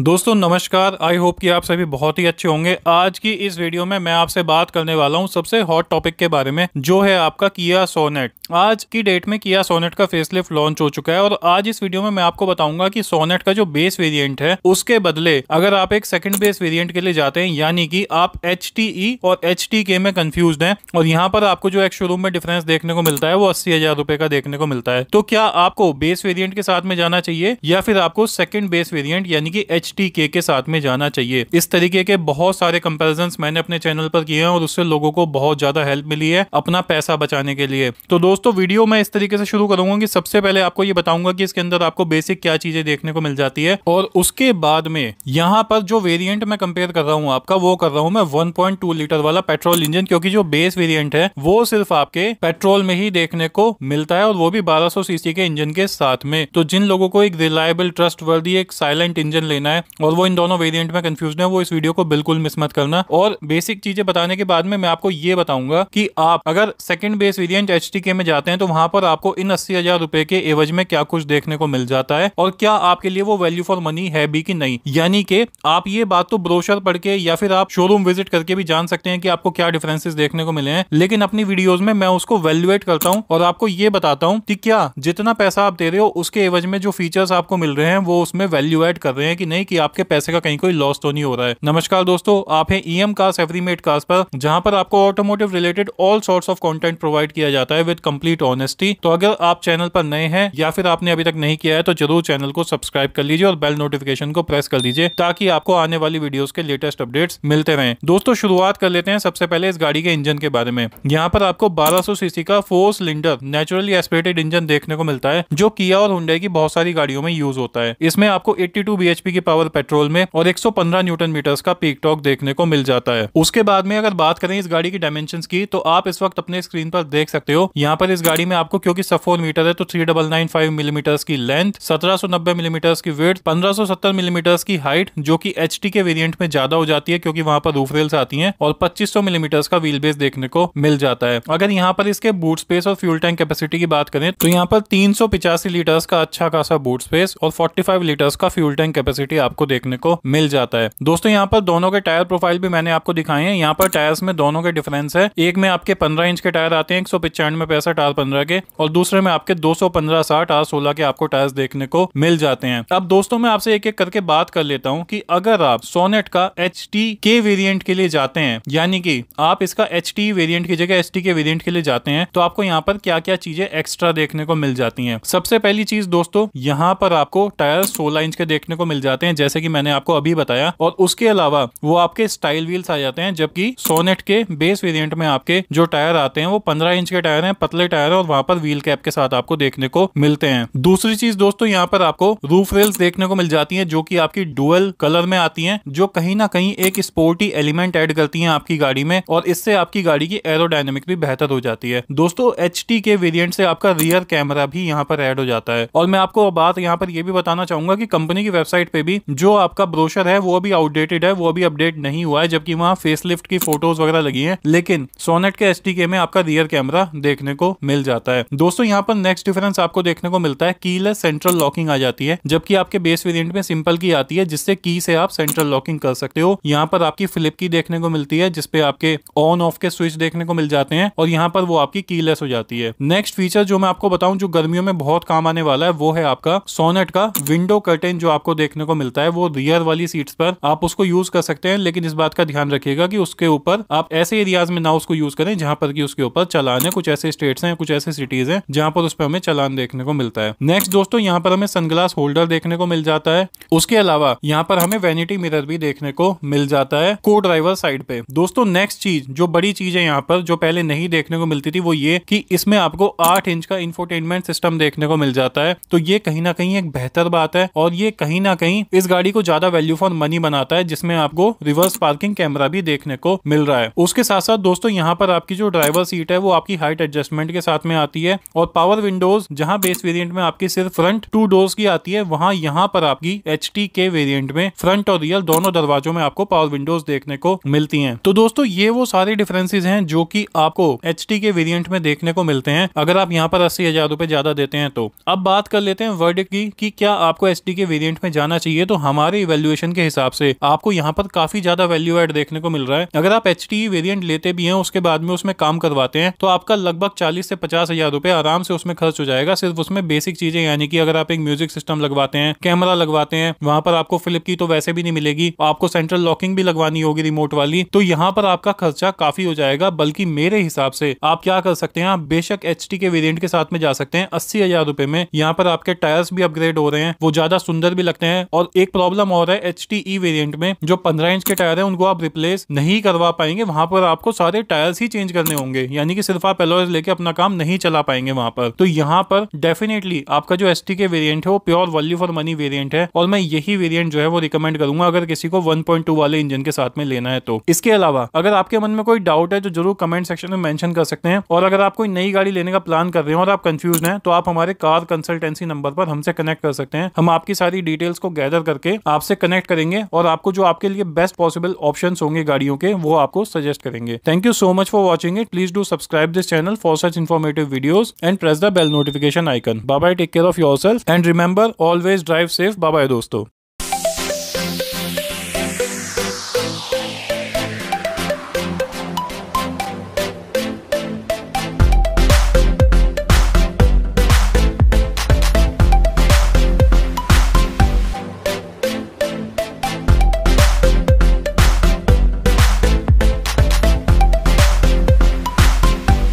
दोस्तों नमस्कार I hope कि आप सभी बहुत ही अच्छे होंगे आज की इस वीडियो में मैं आपसे बात करने वाला हूं सबसे हॉट टॉपिक के बारे में जो है आपका किया सोनेट आज की डेट में किया सोनेट का फेसलिफ्ट लॉन्च हो चुका है और आज इस वीडियो में मैं आपको बताऊंगा कि सोनेट का जो बेस वेरिएंट है उसके बदले अगर आप एक सेकंड बेस वेरिएंट के लिए जाते हैं यानी कि आप एच e और एच में कंफ्यूज हैं और यहाँ पर आपको जो एक शोरूम में डिफरेंस देखने को मिलता है वो अस्सी हजार रुपए का देखने को मिलता है तो क्या आपको बेस वेरियंट के साथ में जाना चाहिए या फिर आपको सेकेंड बेस वेरियंट यानी कि एच के साथ में जाना चाहिए इस तरीके के बहुत सारे कंपेरिजन मैंने अपने चैनल पर किए हैं और उससे लोगों को बहुत ज्यादा हेल्प मिली है अपना पैसा बचाने के लिए तो दोस्त दोस्तों वीडियो मैं इस तरीके से शुरू करूंगा कि सबसे पहले आपको ये बताऊंगा कि इसके अंदर आपको बेसिक क्या चीजें देखने को मिल जाती है और उसके बाद में यहाँ पर जो वेरियंट मैं कंपेयर कर रहा हूँ आपका वो कर रहा हूँ मैं वन लीटर वाला पेट्रोल इंजन क्योंकि जो बेस वेरियंट है वो सिर्फ आपके पेट्रोल में ही देखने को मिलता है और वो भी बारह सीसी के इंजन के साथ में तो जिन लोगों को एक रिलायबल ट्रस्ट एक साइलेंट इंजन लेना है और वो इन दोनों वेरियंट में कंफ्यूज है वो इस वीडियो को बिल्कुल मिस मत करना और बेसिक चीजें बताने के बाद में मैं आपको ये बताऊंगा कि आप अगर सेकंड बेस वेरियंट एच में में जाते हैं तो वहां पर आपको इन अस्सी हजार रुपए के एवज में क्या कुछ देखने को मिल जाता है और क्या आपके लिए वो वैल्यू फॉर मनी है भी कि नहीं यानी कि आप ये बात तो ब्रोशर पढ़ के या फिर आप शोरूम विजिट करके भी जान सकते हैं कि आपको क्या डिफरेंसेस देखने को मिले हैं लेकिन अपनी वीडियोज में मैं उसको वैल्यूएट करता हूँ और आपको ये बताता हूँ कि क्या जितना पैसा आप दे रहे हो उसके एवज में जो फीचर्स आपको मिल रहे हैं वो उसमें वैल्यू एड कर रहे हैं कि नहीं कि आपके पैसे का कहीं कोई लॉस तो नहीं हो रहा है नमस्कार दोस्तों आप है E M cast every made cast पर जहां पर आपको automotive related all sorts of content provide किया जाता है विद कंप्लीट ऑनेस्टी तो अगर आप चैनल पर नए हैं या फिर आपने अभी तक नहीं किया है तो जरूर चैनल को सब्सक्राइब कर लीजिए और बेल नोटिफिकेशन को प्रेस कर दीजिए ताकि आपको आने वाली वीडियोस के लेटेस्ट अपडेट्स मिलते रहें दोस्तों शुरुआत कर लेते हैं सबसे पहले इस गाड़ी के इंजन के बारे में यहाँ पर आपको बारह सीसी का four cylinder naturally aspirated engine देखने को मिलता है जो किया और हुडे की बहुत सारी गाड़ियों में यूज होता है इसमें आपको एट्टी टू की पावर पेट्रोल में और एक न्यूटन मीटर्स का पीक टॉक देखने को मिल जाता है उसके बाद में अगर बात करें इस गाड़ी की डायमेंशन की तो आप इस वक्त अपने स्क्रीन पर देख सकते हो यहाँ पर एग्जाम्पल इस गाड़ी में आपको क्योंकि सफोर मीटर है तो three double nine five millimetre की लेंथ सत्रह सौ नब्बे मिलीमीटर की वेट पंद्रह सौ सत्तर मिलीमीटर की हाइट जो की एच के वेरियंट में ज्यादा हो जाती है क्योंकि वहां पर रूफ रेल्स आती है और पच्चीस सौ मिलीमीटर का व्हील बेस देखने को मिल जाता है अगर यहाँ पर इसके बूट स्पेस और फ्यूल टैंक कैपेसिटी की बात करें तो यहाँ पर तीन सौ पिचासी लीटर्स का अच्छा खासा बूट स्पेस और फोर्टी फाइव लीटर्स का फ्यूल टैंक कैपेसिटी आपको देखने को मिल जाता है दोस्तों यहाँ पर दोनों के टायर प्रोफाइल भी मैंने आपको दिखाए हैं यहाँ पर टायर्स में दोनों के डिफरेंस है एक में आपके पंद्रह इंच के टायर आते हैं एक सौ पिचानवे पैसा साठ आर पंद्रह के और दूसरे में आपके दो सौ पंद्रह साठ आर सोलह के आपको टायर्स देखने को मिल जाते हैं अब दोस्तों मैं आपसे एक एक करके बात कर लेता हूँ की अगर आप सोनेट का एच टी के वेरियंट के लिए जाते हैं यानी की आप इसका एच टी वेरियंट की जगह एस टी के वेरियंट के लिए जाते हैं तो आपको यहाँ पर क्या क्या चीजें एक्स्ट्रा देखने को मिल जाती है सबसे पहली चीज दोस्तों यहाँ पर आपको टायर सोलह इंच के देखने को मिल जाते हैं जैसे की मैंने आपको अभी बताया और उसके अलावा वो आपके स्टाइल व्हील्स आ जाते हैं जबकि सोनेट के बेस वेरियंट में आपके जो टायर आते हैं वो पंद्रह इंच के टायर है पतले वाले टायर है और वहां पर व्हील कैप के साथ आपको देखने को मिलते हैं दूसरी चीज दोस्तों यहाँ पर आपको रूफ रेल्स देखने को मिल जाती है जो की आपकी डुअल कलर में आती है जो कहीं ना कहीं एक स्पोर्टी एलिमेंट एड करती है आपकी गाड़ी में और इससे आपकी गाड़ी की एरोडाइनमिक भी बेहतर हो जाती है दोस्तों एच के वेरियंट से आपका रियर कैमरा भी यहाँ पर एड हो जाता है और मैं आपको बात यहाँ पर यह भी बताना चाहूंगा कि कंपनी की वेबसाइट पे भी जो आपका ब्रोशर है वो अभी आउटडेटेड है वो अभी अपडेट नहीं हुआ है जबकि वहाँ फेसलिफ्ट की फोटोज वगैरह लगी हैं लेकिन सोनेट के एस में आपका रियर कैमरा देखने को मिल जाता है दोस्तों यहाँ पर नेक्स्ट डिफरेंस आपको देखने को मिलता है कीलेस सेंट्रल लॉकिंग आ जाती है जबकि आपके बेस वेरियंट में सिंपल की आती है जिससे की से आप सेंट्रल लॉकिंग कर सकते हो यहाँ पर आपकी फ्लिप की देखने को मिलती है जिसपे आपके ऑन ऑफ के स्विच देखने को मिल जाते हैं और यहाँ पर वो आपकी कीलेस हो जाती है नेक्स्ट फीचर जो मैं आपको बताऊं जो गर्मियों में बहुत काम आने वाला है वो है आपका सोनेट का विंडो कर्टेन जो आपको देखने को मिलता है वो रियर वाली सीट्स पर आप उसको यूज कर सकते हैं लेकिन इस बात का ध्यान रखिएगा कि उसके ऊपर आप ऐसे एरियाज में ना उसको यूज करें जहां पर कि उसके ऊपर चलाने कुछ ऐसे स्टेट्स प्लेसेस हैं कुछ ऐसे सिटीज हैं जहां पर उस पर हमें चलान देखने को मिलता है नेक्स्ट दोस्तों यहाँ पर हमें सनग्लास होल्डर देखने को मिल जाता है उसके अलावा यहाँ पर हमें वेनिटी मिरर भी देखने को मिल जाता है को ड्राइवर साइड पे दोस्तों नेक्स्ट चीज जो बड़ी चीज है यहाँ पर जो पहले नहीं देखने को मिलती थी वो ये कि इसमें आपको आठ इंच का इंफोटेनमेंट सिस्टम देखने को मिल जाता है तो ये कहीं ना कहीं एक बेहतर बात है और ये कहीं ना कहीं इस गाड़ी को ज्यादा वैल्यू फॉर मनी बनाता है जिसमें आपको रिवर्स पार्किंग कैमरा भी देखने को मिल रहा है उसके साथ साथ दोस्तों यहाँ पर आपकी जो ड्राइवर सीट है वो आपकी हाइट एडजस्टमेंट के साथ में आती है और पावर विंडोज जहां बेस वेरिएंट में आपकी सिर्फ फ्रंट टू डोर्स की आती है वहां यहाँ पर आपकी एच के वेरियंट में फ्रंट और रियल दोनों दरवाजों में आपको पावर विंडोज देखने को मिलती है तो दोस्तों ये वो सारे डिफरेंसेज है जो की आपको एच के वेरियंट में देखने को मिलते हैं अगर आप यहाँ पर अस्सी हजार रुपए ज्यादा देते हैं तो अब बात कर लेते हैं वर्ड की कि क्या आपको एच के वेरियंट में जाना चाहिए तो हमारे इवेल्युएशन के हिसाब से आपको यहाँ पर काफी ज्यादा वैल्यू एड देखने को मिल रहा है अगर आप एच वेरियंट e लेते भी हैं उसके बाद में उसमें काम करवाते हैं तो आपका लगभग चालीस से पचास हजार रुपए आराम से उसमें खर्च हो जाएगा सिर्फ उसमें बेसिक चीजें यानी कि अगर आप एक म्यूजिक सिस्टम लगवाते हैं कैमरा लगवाते हैं वहां पर आपको फ्लिप की तो वैसे भी नहीं मिलेगी आपको सेंट्रल लॉकिंग भी लगवानी होगी रिमोट वाली तो यहाँ पर आपका खर्चा काफी हो जाएगा बल्कि मेरे हिसाब से आप क्या कर सकते हैं आप बेशक एच के वेरियंट के साथ में जा सकते हैं अस्सी हजार रुपए में यहाँ पर आपके टायर्स भी अपग्रेड हो रहे हैं वो ज्यादा सुंदर भी लगते हैं और एक प्रॉब्लम और है एच टी वेरियंट में जो पंद्रह इंच के टायर है उनको आप रिप्लेस नहीं करवा पाएंगे वहां पर आपको सारे टायर्स ही चेंज करने होंगे यानी कि सिर्फ आप एलोज लेके अपना अपना काम नहीं चला पाएंगे वहां पर तो यहाँ पर डेफिनेटली आपका जो एस के वेरियंट है वो pure value for money variant है और मैं यही वेरियंट जो है वो रिकमेंड करूंगा अगर किसी को टू वाले इंजन के साथ में लेना है तो इसके अलावा अगर आपके मन में कोई डाउट है तो जरूर कमेंट सेक्शन में मेंशन कर सकते हैं और अगर आप कोई नई गाड़ी लेने का प्लान कर रहे हैं और आप कंफ्यूज हैं तो आप हमारे कार कंसल्टेंसी नंबर पर हमसे कनेक्ट कर सकते हैं हम आपकी सारी डिटेल्स को गैदर करके आपसे कनेक्ट करेंगे और आपको जो आपके लिए बेस्ट पॉसिबल ऑप्शन होंगे गाड़ियों के वो आपको सजेस्ट करेंगे thank you so much for watching it please do subscribe this channel for such such informative videos and press the bell notification icon. Bye bye, take care of yourself and remember always drive safe. Bye bye, dosto.